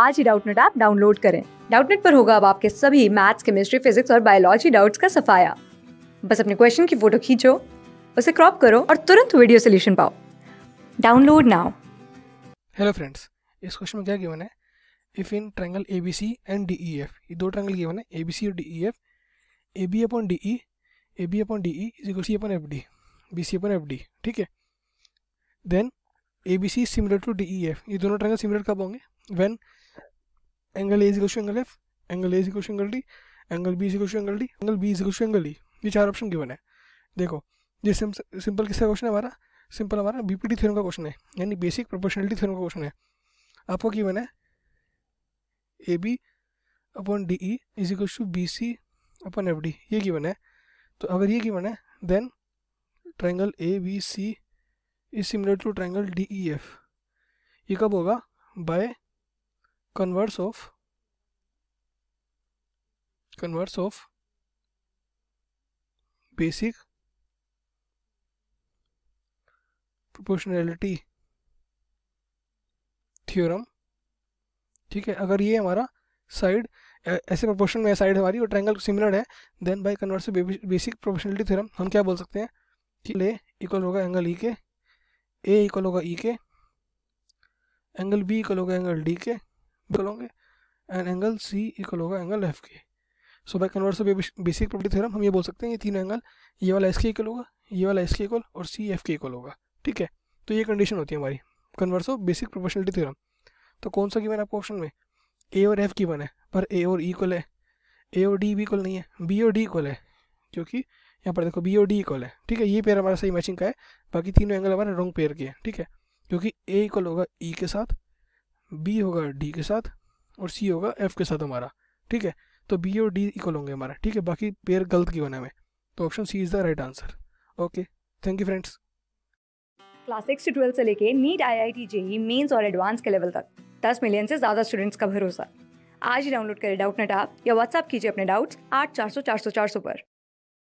आज ही Doubtnut app download करें डाउटनेट पर होगा अब आपके सभी मैथ्स केमिस्ट्री फिजिक्स और बायोलॉजी डाउट्स का सफाया बस अपने क्वेश्चन की फोटो खींचो उसे क्रॉप करो और तुरंत वीडियो सोल्यूशन पाओ डाउनलोड नाउ हेलो फ्रेंड्स इस क्वेश्चन में क्या गिवन है if in triangle ABC and DEF ये दो ट्रायंगल गिवन है एबीसी और DEF AB upon DE AB upon DE is equal C upon FD BC upon FD ठीक है then ABC similar to DEF ये दोनों ट्रायंगल सिमिलर कब होंगे when angle A equal to angle F angle A equal to angle D angle B equal to angle D angle B equal to angle D ये चार option given है देखो ये simple किसका क्वेश्चन है हमारा सिंपल हमारा बीपीटी थ्योरम का क्वेश्चन है यानी बेसिक प्रोपोर्शनलिटी थ्योरम का क्वेश्चन है आपको गिवन है A B upon D E is equal to B C upon F D ये गिवन है तो अगर ये गिवन है then triangle A B C is similar to triangle D E F ये कब होगा by converse of converse of basic proportionality theorem ठीक है अगर ये हमारा साइड ऐसे प्रोपोर्शन में साइड हमारी और ट्रायंगल सिमिलर है then by converse basic proportionality theorem हम क्या बोल सकते हैं कि ले इक्वल होगा एंगल ई e के ए इक्वल होगा ई e के एंगल बी इक्वल होगा एंगल डी के निकलोगे एंड एंगल सी इक्वल होगा एंगल एफ के so by converse basic property theorem हम ये बोल सकते हैं ये तीन एंगल ये वाला एस के इक्वल होगा ये वाला एस के इक्वल और सी एफ के इक्वल होगा ठीक है तो ये कंडीशन होती है हमारी कन्वर्स बेसिक प्रोपोर्शनलिटी थ्योरम तो कौन सा गिवन आपको ऑप्शन में ए और एफ गिवन है पर ए और ई e इक्वल है ए और डी भी इक्वल नहीं है बी और डी इक्वल है क्योंकि यहाँ पर देखो बी और डी इक्वल है ठीक है ये पेयर हमारा सही मैचिंग का है बाकी तीनों एंगल हमारे रॉन्ग पेयर के हैं ठीक है क्योंकि ए इक्वल होगा ई e के साथ बी होगा डी के साथ और सी होगा एफ के साथ हमारा ठीक है तो बी और डी इक्वल होंगे हमारा ठीक है बाकी पेयर गलत की बना हमें तो option C is the right answer okay thank you friends class six से ट्वेल्थ से लेके NEET I I T JEE mains और एडवांस के लेवल तक दस मिलियन से ज़्यादा स्टूडेंट्स का भरोसा आज ही डाउनलोड करें डाउट नेट आप या व्हाट्सअप कीजिए अपने डाउट्स आठ चार सौ चार सौ चार सौ पर